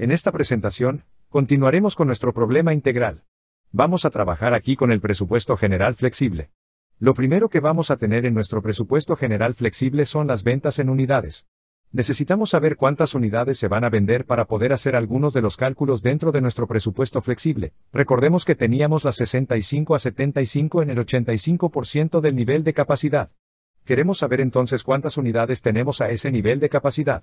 En esta presentación, continuaremos con nuestro problema integral. Vamos a trabajar aquí con el presupuesto general flexible. Lo primero que vamos a tener en nuestro presupuesto general flexible son las ventas en unidades. Necesitamos saber cuántas unidades se van a vender para poder hacer algunos de los cálculos dentro de nuestro presupuesto flexible. Recordemos que teníamos las 65 a 75 en el 85% del nivel de capacidad. Queremos saber entonces cuántas unidades tenemos a ese nivel de capacidad.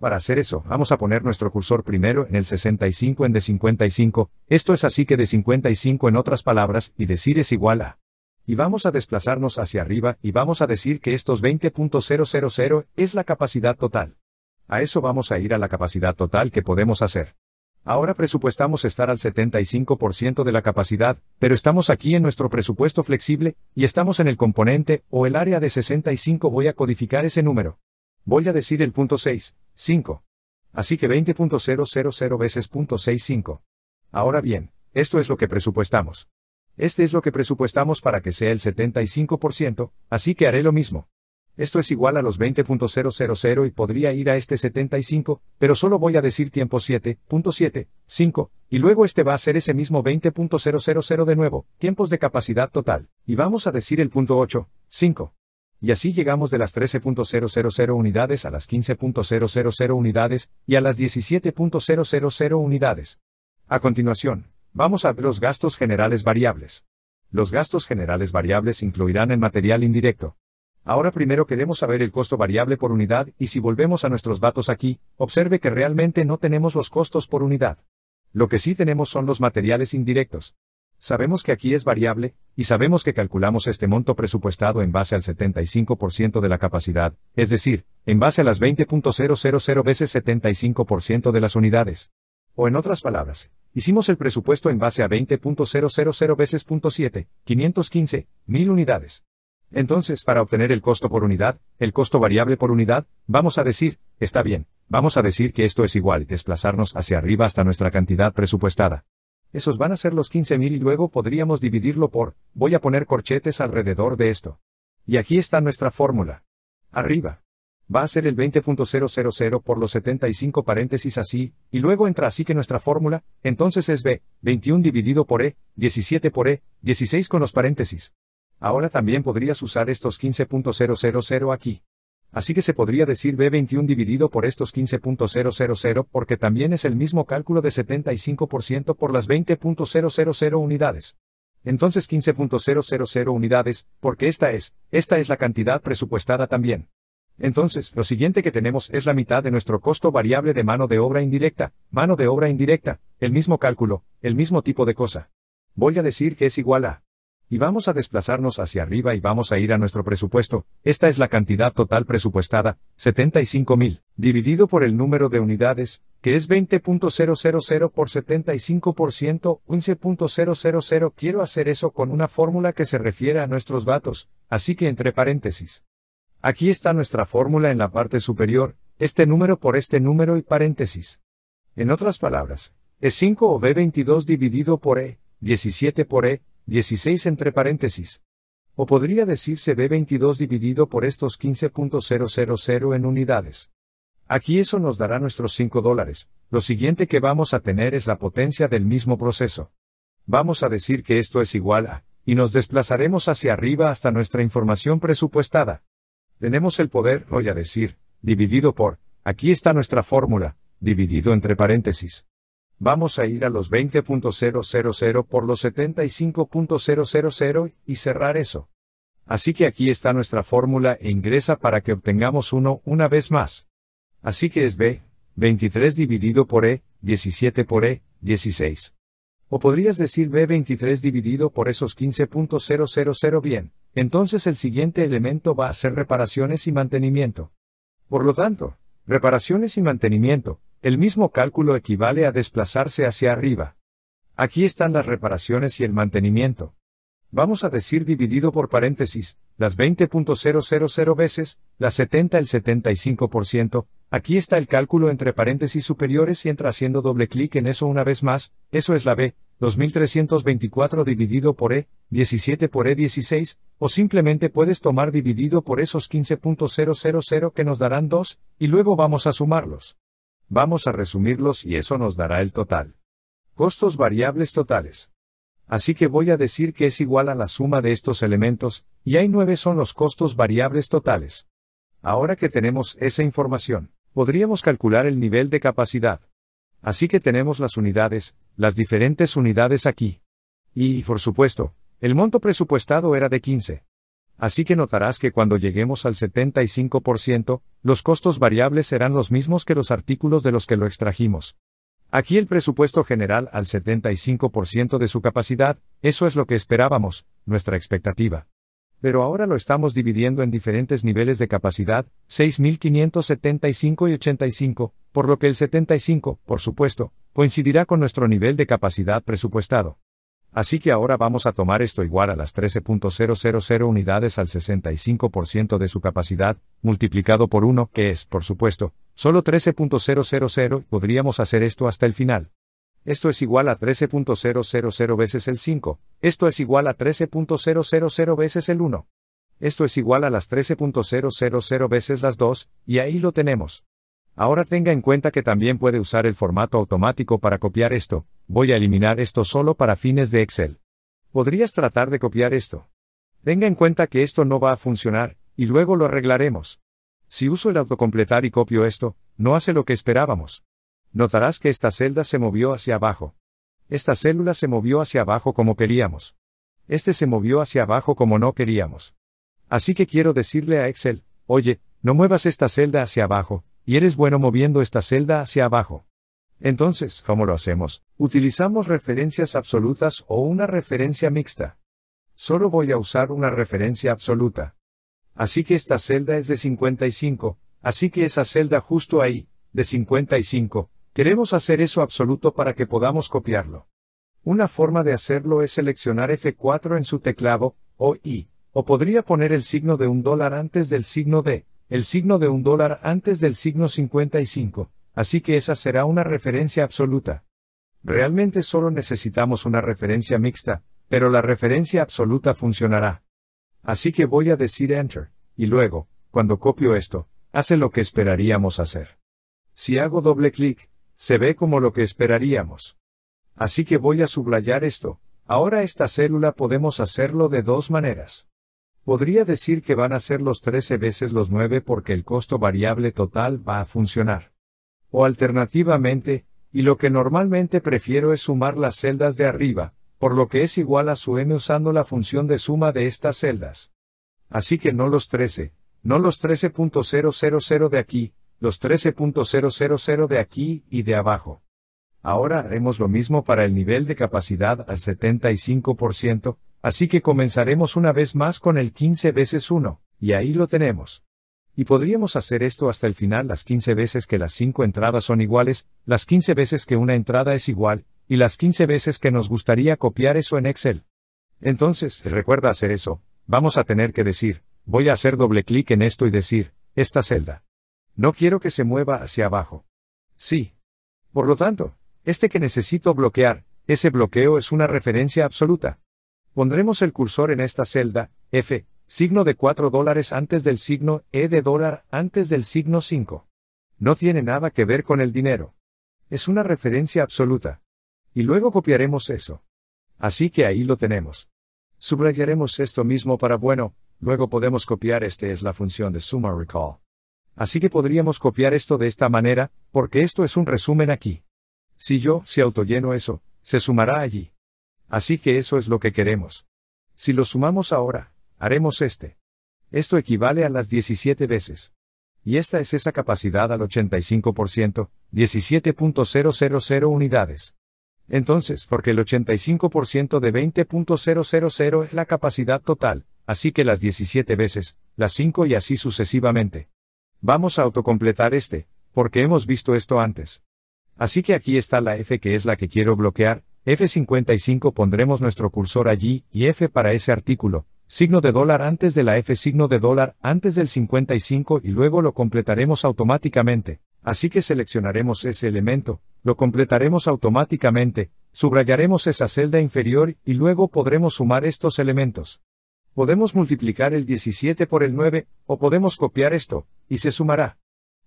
Para hacer eso, vamos a poner nuestro cursor primero en el 65 en de 55, esto es así que de 55 en otras palabras, y decir es igual a. Y vamos a desplazarnos hacia arriba y vamos a decir que estos 20.000 es la capacidad total. A eso vamos a ir a la capacidad total que podemos hacer. Ahora presupuestamos estar al 75% de la capacidad, pero estamos aquí en nuestro presupuesto flexible, y estamos en el componente, o el área de 65 voy a codificar ese número. Voy a decir el punto 6, 5. Así que 20.000 veces .65. Ahora bien, esto es lo que presupuestamos. Este es lo que presupuestamos para que sea el 75%, así que haré lo mismo. Esto es igual a los 20.000 y podría ir a este 75, pero solo voy a decir tiempo 7.75 y luego este va a ser ese mismo 20.000 de nuevo, tiempos de capacidad total, y vamos a decir el punto 8, 5 y así llegamos de las 13.000 unidades a las 15.000 unidades, y a las 17.000 unidades. A continuación, vamos a ver los gastos generales variables. Los gastos generales variables incluirán el material indirecto. Ahora primero queremos saber el costo variable por unidad y si volvemos a nuestros datos aquí, observe que realmente no tenemos los costos por unidad. Lo que sí tenemos son los materiales indirectos. Sabemos que aquí es variable, y sabemos que calculamos este monto presupuestado en base al 75% de la capacidad, es decir, en base a las 20.000 veces 75% de las unidades. O en otras palabras, hicimos el presupuesto en base a 20.000 veces 0.7, 515, 1000 unidades. Entonces, para obtener el costo por unidad, el costo variable por unidad, vamos a decir, está bien, vamos a decir que esto es igual desplazarnos hacia arriba hasta nuestra cantidad presupuestada. Esos van a ser los 15.000 y luego podríamos dividirlo por, voy a poner corchetes alrededor de esto. Y aquí está nuestra fórmula. Arriba. Va a ser el 20.000 por los 75 paréntesis así, y luego entra así que nuestra fórmula, entonces es B, 21 dividido por E, 17 por E, 16 con los paréntesis. Ahora también podrías usar estos 15.000 aquí. Así que se podría decir B21 dividido por estos 15.000 porque también es el mismo cálculo de 75% por las 20.000 unidades. Entonces 15.000 unidades, porque esta es, esta es la cantidad presupuestada también. Entonces, lo siguiente que tenemos es la mitad de nuestro costo variable de mano de obra indirecta, mano de obra indirecta, el mismo cálculo, el mismo tipo de cosa. Voy a decir que es igual a y vamos a desplazarnos hacia arriba y vamos a ir a nuestro presupuesto, esta es la cantidad total presupuestada, 75.000, dividido por el número de unidades, que es 20.000 por 75%, 11.000 quiero hacer eso con una fórmula que se refiere a nuestros datos, así que entre paréntesis. Aquí está nuestra fórmula en la parte superior, este número por este número y paréntesis. En otras palabras, E5 o B22 dividido por E, 17 por E, 16 entre paréntesis. O podría decirse B22 dividido por estos 15.000 en unidades. Aquí eso nos dará nuestros 5 dólares. Lo siguiente que vamos a tener es la potencia del mismo proceso. Vamos a decir que esto es igual a, y nos desplazaremos hacia arriba hasta nuestra información presupuestada. Tenemos el poder, voy a decir, dividido por, aquí está nuestra fórmula, dividido entre paréntesis vamos a ir a los 20.000 por los 75.000 y cerrar eso. Así que aquí está nuestra fórmula e ingresa para que obtengamos uno una vez más. Así que es B, 23 dividido por E, 17 por E, 16. O podrías decir B23 dividido por esos 15.000 bien, entonces el siguiente elemento va a ser reparaciones y mantenimiento. Por lo tanto, reparaciones y mantenimiento, el mismo cálculo equivale a desplazarse hacia arriba. Aquí están las reparaciones y el mantenimiento. Vamos a decir dividido por paréntesis, las 20.000 veces, las 70 el 75%, aquí está el cálculo entre paréntesis superiores y entra haciendo doble clic en eso una vez más, eso es la B, 2324 dividido por E, 17 por E16, o simplemente puedes tomar dividido por esos 15.000 que nos darán 2, y luego vamos a sumarlos. Vamos a resumirlos y eso nos dará el total. Costos variables totales. Así que voy a decir que es igual a la suma de estos elementos, y hay nueve son los costos variables totales. Ahora que tenemos esa información, podríamos calcular el nivel de capacidad. Así que tenemos las unidades, las diferentes unidades aquí. Y, por supuesto, el monto presupuestado era de 15 así que notarás que cuando lleguemos al 75%, los costos variables serán los mismos que los artículos de los que lo extrajimos. Aquí el presupuesto general al 75% de su capacidad, eso es lo que esperábamos, nuestra expectativa. Pero ahora lo estamos dividiendo en diferentes niveles de capacidad, 6575 y 85, por lo que el 75, por supuesto, coincidirá con nuestro nivel de capacidad presupuestado. Así que ahora vamos a tomar esto igual a las 13.000 unidades al 65% de su capacidad, multiplicado por 1, que es, por supuesto, solo 13.000, podríamos hacer esto hasta el final. Esto es igual a 13.000 veces el 5, esto es igual a 13.000 veces el 1. Esto es igual a las 13.000 veces las 2, y ahí lo tenemos. Ahora tenga en cuenta que también puede usar el formato automático para copiar esto, voy a eliminar esto solo para fines de Excel. Podrías tratar de copiar esto. Tenga en cuenta que esto no va a funcionar, y luego lo arreglaremos. Si uso el autocompletar y copio esto, no hace lo que esperábamos. Notarás que esta celda se movió hacia abajo. Esta célula se movió hacia abajo como queríamos. Este se movió hacia abajo como no queríamos. Así que quiero decirle a Excel, oye, no muevas esta celda hacia abajo, y eres bueno moviendo esta celda hacia abajo. Entonces, ¿cómo lo hacemos? Utilizamos referencias absolutas o una referencia mixta. Solo voy a usar una referencia absoluta. Así que esta celda es de 55, así que esa celda justo ahí, de 55, queremos hacer eso absoluto para que podamos copiarlo. Una forma de hacerlo es seleccionar F4 en su teclado, o I, o podría poner el signo de un dólar antes del signo de, el signo de un dólar antes del signo 55, así que esa será una referencia absoluta. Realmente solo necesitamos una referencia mixta, pero la referencia absoluta funcionará. Así que voy a decir Enter, y luego, cuando copio esto, hace lo que esperaríamos hacer. Si hago doble clic, se ve como lo que esperaríamos. Así que voy a sublayar esto, ahora esta célula podemos hacerlo de dos maneras. Podría decir que van a ser los 13 veces los 9 porque el costo variable total va a funcionar. O alternativamente, y lo que normalmente prefiero es sumar las celdas de arriba, por lo que es igual a su m usando la función de suma de estas celdas. Así que no los 13, no los 13.000 de aquí, los 13.000 de aquí y de abajo. Ahora haremos lo mismo para el nivel de capacidad al 75%, Así que comenzaremos una vez más con el 15 veces 1, y ahí lo tenemos. Y podríamos hacer esto hasta el final las 15 veces que las 5 entradas son iguales, las 15 veces que una entrada es igual, y las 15 veces que nos gustaría copiar eso en Excel. Entonces, recuerda hacer eso, vamos a tener que decir, voy a hacer doble clic en esto y decir, esta celda. No quiero que se mueva hacia abajo. Sí. Por lo tanto, este que necesito bloquear, ese bloqueo es una referencia absoluta. Pondremos el cursor en esta celda, F, signo de 4 dólares antes del signo E de dólar antes del signo 5. No tiene nada que ver con el dinero. Es una referencia absoluta. Y luego copiaremos eso. Así que ahí lo tenemos. Subrayaremos esto mismo para bueno, luego podemos copiar este es la función de suma Recall. Así que podríamos copiar esto de esta manera, porque esto es un resumen aquí. Si yo, si autolleno eso, se sumará allí. Así que eso es lo que queremos. Si lo sumamos ahora, haremos este. Esto equivale a las 17 veces. Y esta es esa capacidad al 85%, 17.000 unidades. Entonces, porque el 85% de 20.000 es la capacidad total, así que las 17 veces, las 5 y así sucesivamente. Vamos a autocompletar este, porque hemos visto esto antes. Así que aquí está la F que es la que quiero bloquear, F55 pondremos nuestro cursor allí, y F para ese artículo, signo de dólar antes de la F signo de dólar antes del 55 y luego lo completaremos automáticamente. Así que seleccionaremos ese elemento, lo completaremos automáticamente, subrayaremos esa celda inferior y luego podremos sumar estos elementos. Podemos multiplicar el 17 por el 9, o podemos copiar esto, y se sumará.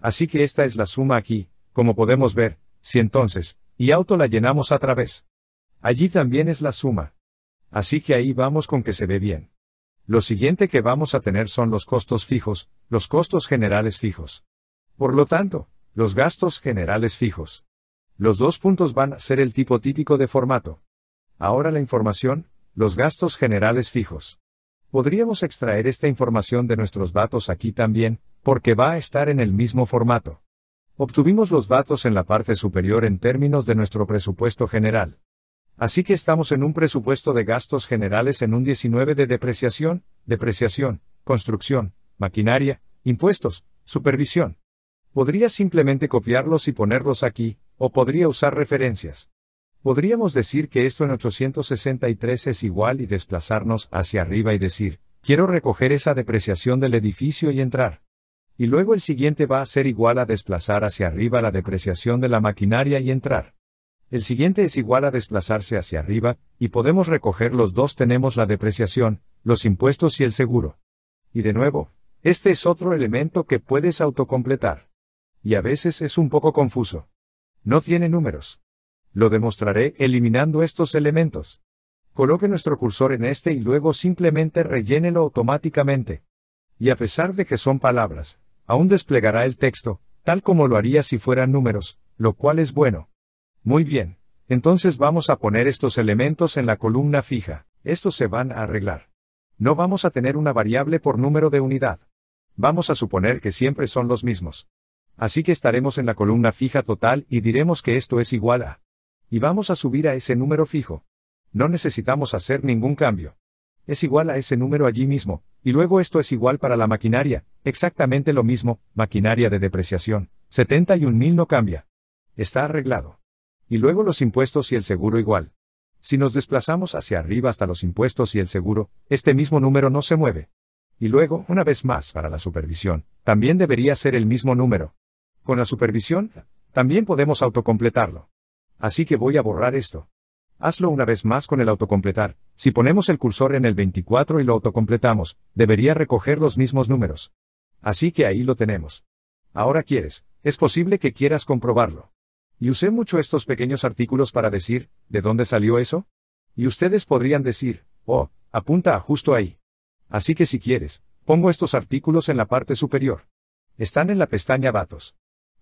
Así que esta es la suma aquí, como podemos ver, si entonces, y auto la llenamos a través. Allí también es la suma. Así que ahí vamos con que se ve bien. Lo siguiente que vamos a tener son los costos fijos, los costos generales fijos. Por lo tanto, los gastos generales fijos. Los dos puntos van a ser el tipo típico de formato. Ahora la información, los gastos generales fijos. Podríamos extraer esta información de nuestros datos aquí también, porque va a estar en el mismo formato. Obtuvimos los datos en la parte superior en términos de nuestro presupuesto general. Así que estamos en un presupuesto de gastos generales en un 19 de depreciación, depreciación, construcción, maquinaria, impuestos, supervisión. Podría simplemente copiarlos y ponerlos aquí, o podría usar referencias. Podríamos decir que esto en 863 es igual y desplazarnos hacia arriba y decir, quiero recoger esa depreciación del edificio y entrar. Y luego el siguiente va a ser igual a desplazar hacia arriba la depreciación de la maquinaria y entrar. El siguiente es igual a desplazarse hacia arriba, y podemos recoger los dos tenemos la depreciación, los impuestos y el seguro. Y de nuevo, este es otro elemento que puedes autocompletar. Y a veces es un poco confuso. No tiene números. Lo demostraré eliminando estos elementos. Coloque nuestro cursor en este y luego simplemente rellénelo automáticamente. Y a pesar de que son palabras, aún desplegará el texto, tal como lo haría si fueran números, lo cual es bueno. Muy bien, entonces vamos a poner estos elementos en la columna fija, estos se van a arreglar. No vamos a tener una variable por número de unidad. Vamos a suponer que siempre son los mismos. Así que estaremos en la columna fija total y diremos que esto es igual a. Y vamos a subir a ese número fijo. No necesitamos hacer ningún cambio. Es igual a ese número allí mismo, y luego esto es igual para la maquinaria, exactamente lo mismo, maquinaria de depreciación, 71.000 no cambia. Está arreglado. Y luego los impuestos y el seguro igual. Si nos desplazamos hacia arriba hasta los impuestos y el seguro, este mismo número no se mueve. Y luego, una vez más, para la supervisión, también debería ser el mismo número. Con la supervisión, también podemos autocompletarlo. Así que voy a borrar esto. Hazlo una vez más con el autocompletar. Si ponemos el cursor en el 24 y lo autocompletamos, debería recoger los mismos números. Así que ahí lo tenemos. Ahora quieres, es posible que quieras comprobarlo. Y usé mucho estos pequeños artículos para decir, ¿de dónde salió eso? Y ustedes podrían decir, oh, apunta a justo ahí. Así que si quieres, pongo estos artículos en la parte superior. Están en la pestaña datos.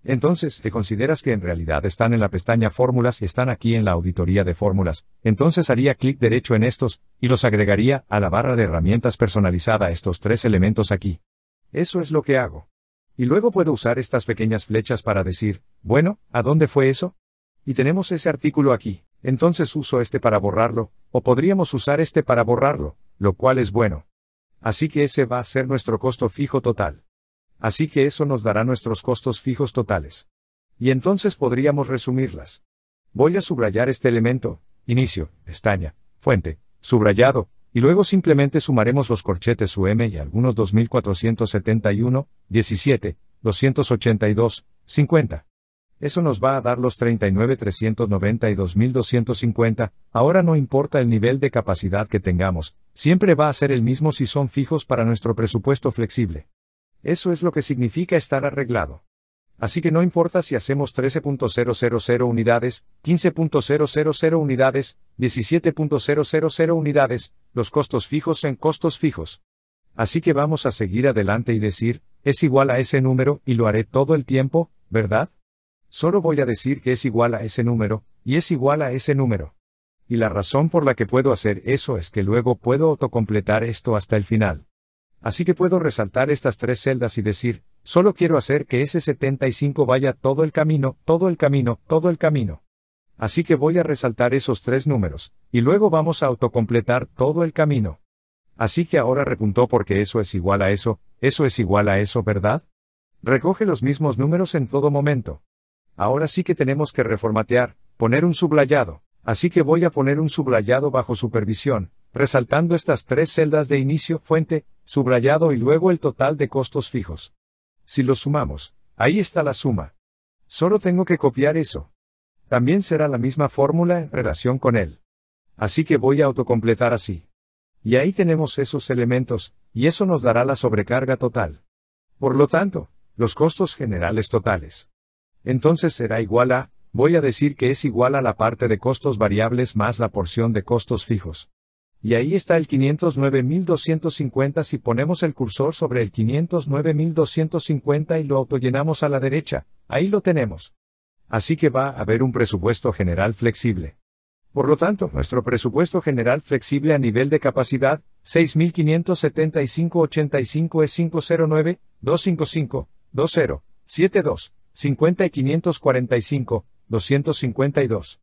Entonces, te consideras que en realidad están en la pestaña fórmulas y están aquí en la auditoría de fórmulas, entonces haría clic derecho en estos, y los agregaría a la barra de herramientas personalizada estos tres elementos aquí. Eso es lo que hago. Y luego puedo usar estas pequeñas flechas para decir, bueno, ¿a dónde fue eso? Y tenemos ese artículo aquí, entonces uso este para borrarlo, o podríamos usar este para borrarlo, lo cual es bueno. Así que ese va a ser nuestro costo fijo total. Así que eso nos dará nuestros costos fijos totales. Y entonces podríamos resumirlas. Voy a subrayar este elemento, inicio, estaña, fuente, subrayado, y luego simplemente sumaremos los corchetes UM y algunos 2471, 17, 282, 50. Eso nos va a dar los y 2250, ahora no importa el nivel de capacidad que tengamos, siempre va a ser el mismo si son fijos para nuestro presupuesto flexible. Eso es lo que significa estar arreglado. Así que no importa si hacemos 13.000 unidades, 15.000 unidades, 17.000 unidades, los costos fijos en costos fijos. Así que vamos a seguir adelante y decir, es igual a ese número y lo haré todo el tiempo, ¿verdad? Solo voy a decir que es igual a ese número, y es igual a ese número. Y la razón por la que puedo hacer eso es que luego puedo autocompletar esto hasta el final. Así que puedo resaltar estas tres celdas y decir, solo quiero hacer que ese 75 vaya todo el camino, todo el camino, todo el camino. Así que voy a resaltar esos tres números, y luego vamos a autocompletar todo el camino. Así que ahora repuntó porque eso es igual a eso, eso es igual a eso, ¿verdad? Recoge los mismos números en todo momento. Ahora sí que tenemos que reformatear, poner un subrayado, así que voy a poner un subrayado bajo supervisión, resaltando estas tres celdas de inicio, fuente, subrayado y luego el total de costos fijos. Si los sumamos, ahí está la suma. Solo tengo que copiar eso. También será la misma fórmula en relación con él. Así que voy a autocompletar así. Y ahí tenemos esos elementos, y eso nos dará la sobrecarga total. Por lo tanto, los costos generales totales. Entonces será igual a, voy a decir que es igual a la parte de costos variables más la porción de costos fijos. Y ahí está el 509.250 si ponemos el cursor sobre el 509.250 y lo autollenamos a la derecha, ahí lo tenemos. Así que va a haber un presupuesto general flexible. Por lo tanto, nuestro presupuesto general flexible a nivel de capacidad, 6.575.85 es 509, 255, 20, 72, 50 y 545, 252.